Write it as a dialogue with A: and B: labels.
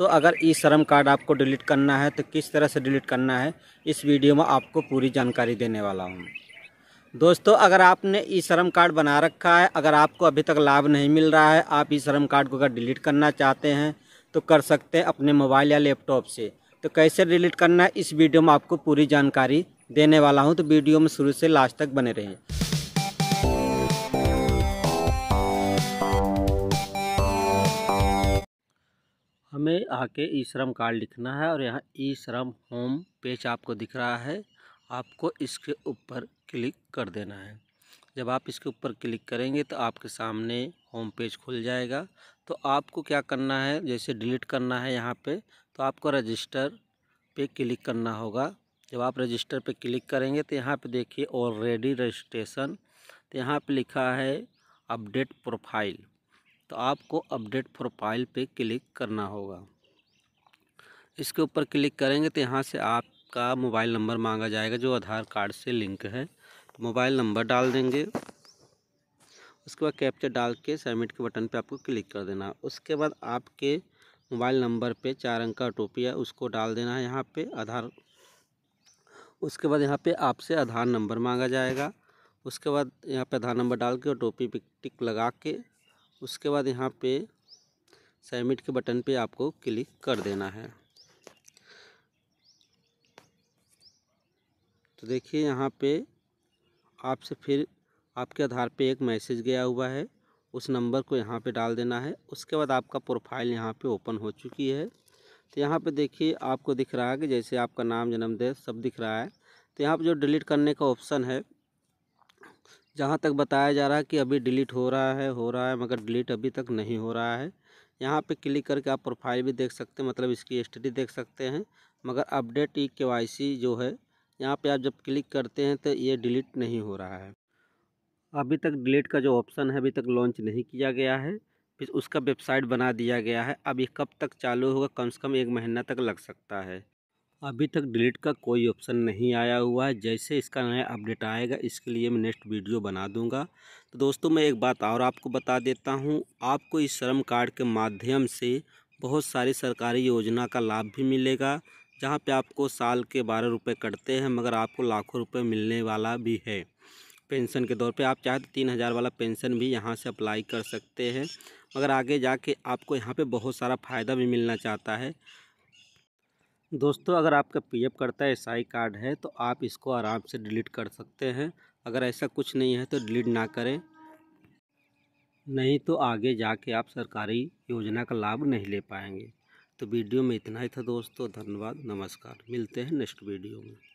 A: तो अगर ई श्रम कार्ड आपको डिलीट करना है तो किस तरह से डिलीट करना है इस वीडियो में आपको पूरी जानकारी देने वाला हूँ दोस्तों अगर आपने ई श्रम कार्ड बना रखा है अगर आपको अभी तक लाभ नहीं मिल रहा है आप ई श्रम कार्ड को अगर डिलीट करना चाहते हैं तो कर सकते हैं अपने मोबाइल या लैपटॉप से तो कैसे डिलीट करना है इस वीडियो में आपको पूरी जानकारी देने वाला हूँ तो वीडियो में शुरू से लास्ट तक बने रहें हमें आके ई श्रम कार्ड लिखना है और यहाँ ई श्रम होम पेज आपको दिख रहा है आपको इसके ऊपर क्लिक कर देना है जब आप इसके ऊपर क्लिक करेंगे तो आपके सामने होम पेज खुल जाएगा तो आपको क्या करना है जैसे डिलीट करना है यहाँ पे तो आपको रजिस्टर पे क्लिक करना होगा जब आप रजिस्टर पे क्लिक करेंगे तो यहाँ पे देखिए ऑलरेडी रजिस्ट्रेशन तो यहाँ पे लिखा है अपडेट प्रोफाइल तो आपको अपडेट प्रोफाइल पे क्लिक करना होगा इसके ऊपर क्लिक करेंगे तो यहाँ से आपका मोबाइल नंबर मांगा जाएगा जो आधार कार्ड से लिंक है तो मोबाइल नंबर डाल देंगे उसके बाद कैप्चर डाल के सबमिट के बटन पे आपको क्लिक कर देना उसके बाद आपके मोबाइल नंबर पे चार अंक का ओ है उसको डाल देना है यहाँ पे आधार उसके बाद यहाँ पे आपसे आधार नंबर मांगा जाएगा उसके बाद यहाँ पे आधार नंबर डाल के और टोपी पे टिक लगा के उसके बाद यहाँ पे सबमिट के बटन पे आपको क्लिक कर देना है तो देखिए यहाँ पे आपसे फिर आपके आधार पे एक मैसेज गया हुआ है उस नंबर को यहाँ पे डाल देना है उसके बाद आपका प्रोफाइल यहाँ पे ओपन हो चुकी है तो यहाँ पे देखिए आपको दिख रहा है कि जैसे आपका नाम जन्मदेश सब दिख रहा है तो यहाँ पे जो डिलीट करने का ऑप्शन है जहाँ तक बताया जा रहा है कि अभी डिलीट हो रहा है हो रहा है मगर डिलीट अभी तक नहीं हो रहा है यहाँ पे क्लिक करके आप प्रोफाइल भी देख सकते हैं मतलब इसकी हिस्ट्री देख सकते हैं मगर अपडेट ई के जो है यहाँ पे आप जब क्लिक करते हैं तो ये डिलीट नहीं हो रहा है अभी तक डिलीट का जो ऑप्शन है अभी तक लॉन्च नहीं किया गया है फिर उसका वेबसाइट बना दिया गया है अब ये कब तक चालू होगा कम से कम एक महीना तक लग सकता है अभी तक डिलीट का कोई ऑप्शन नहीं आया हुआ है जैसे इसका नया अपडेट आएगा इसके लिए मैं नेक्स्ट वीडियो बना दूंगा तो दोस्तों मैं एक बात और आपको बता देता हूं आपको इस श्रम कार्ड के माध्यम से बहुत सारी सरकारी योजना का लाभ भी मिलेगा जहाँ पे आपको साल के बारह रुपये कटते हैं मगर आपको लाखों रुपये मिलने वाला भी है पेंशन के तौर पर आप चाहे तो तीन हज़ार वाला पेंशन भी यहाँ से अप्लाई कर सकते हैं मगर आगे जाके आपको यहाँ पर बहुत सारा फ़ायदा भी मिलना चाहता है दोस्तों अगर आपका पीएफ करता है एस कार्ड है तो आप इसको आराम से डिलीट कर सकते हैं अगर ऐसा कुछ नहीं है तो डिलीट ना करें नहीं तो आगे जाके आप सरकारी योजना का लाभ नहीं ले पाएंगे तो वीडियो में इतना ही था दोस्तों धन्यवाद नमस्कार मिलते हैं नेक्स्ट वीडियो में